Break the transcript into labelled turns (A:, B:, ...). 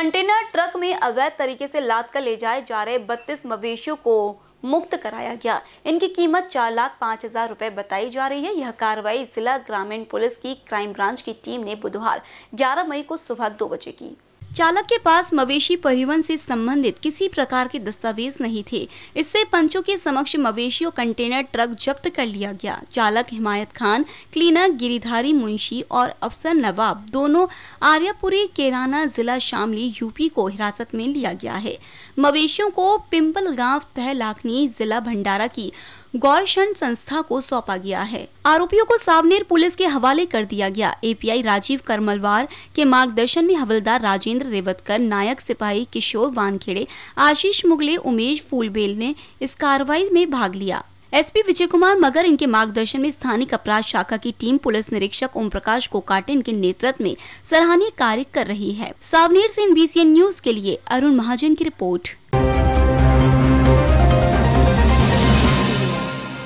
A: container truck में अवैध तरीके से लाद कर ले जाए जा रहे बत्तीस मवेशियों को मुक्त कराया गया इनकी कीमत चार लाख पाँच हजार रुपये बताई जा रही है यह कार्रवाई जिला ग्रामीण पुलिस की क्राइम ब्रांच की टीम ने बुधवार 11 मई को सुबह दो बजे की चालक के पास मवेशी परिवहन से संबंधित किसी प्रकार के दस्तावेज नहीं थे इससे पंचों के समक्ष मवेशियों कंटेनर ट्रक जब्त कर लिया गया चालक हिमायत खान क्लीनर गिरिधारी मुंशी और अफसर नवाब दोनों आर्यापुरी केराना जिला शामली यूपी को हिरासत में लिया गया है मवेशियों को पिम्पल गांव तहलाखनी जिला भंडारा की गौरशन संस्था को सौंपा गया है आरोपियों को सावनेर पुलिस के हवाले कर दिया गया एपीआई राजीव करमलवार के मार्गदर्शन में हवलदार राजेंद्र रेवतकर नायक सिपाही किशोर वानखेड़े आशीष मुगले उमेश फूलबेल ने इस कार्रवाई में भाग लिया एसपी विजय कुमार मगर इनके मार्गदर्शन में स्थानीय अपराध शाखा की टीम पुलिस निरीक्षक ओम प्रकाश कोकाटे इनके नेतृत्व में सराहनीय कार्य कर रही है सावनेर से इन न्यूज के लिए अरुण महाजन की रिपोर्ट